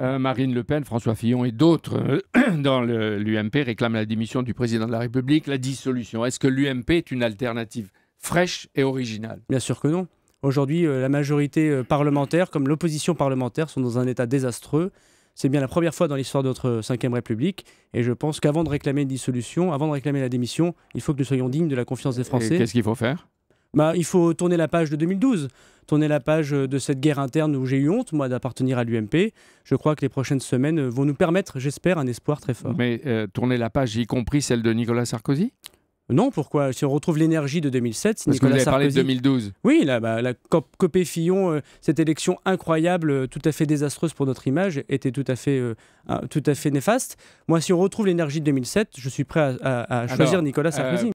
Euh, Marine Le Pen, François Fillon et d'autres euh, dans l'UMP réclament la démission du président de la République, la dissolution. Est-ce que l'UMP est une alternative fraîche et originale Bien sûr que non. Aujourd'hui, euh, la majorité parlementaire comme l'opposition parlementaire sont dans un état désastreux. C'est bien la première fois dans l'histoire de notre e République. Et je pense qu'avant de réclamer une dissolution, avant de réclamer la démission, il faut que nous soyons dignes de la confiance des Français. Qu'est-ce qu'il faut faire bah, il faut tourner la page de 2012, tourner la page euh, de cette guerre interne où j'ai eu honte, moi, d'appartenir à l'UMP. Je crois que les prochaines semaines euh, vont nous permettre, j'espère, un espoir très fort. Mais euh, tourner la page, y compris celle de Nicolas Sarkozy non, pourquoi Si on retrouve l'énergie de 2007, Nicolas que vous avez parlé de 2012. Oui, bah, la copé Fillon, cette élection incroyable, tout à fait désastreuse pour notre image, était tout à fait, tout à fait néfaste. Moi, si on retrouve l'énergie de 2007, je suis prêt à, choisir Nicolas Sarkozy.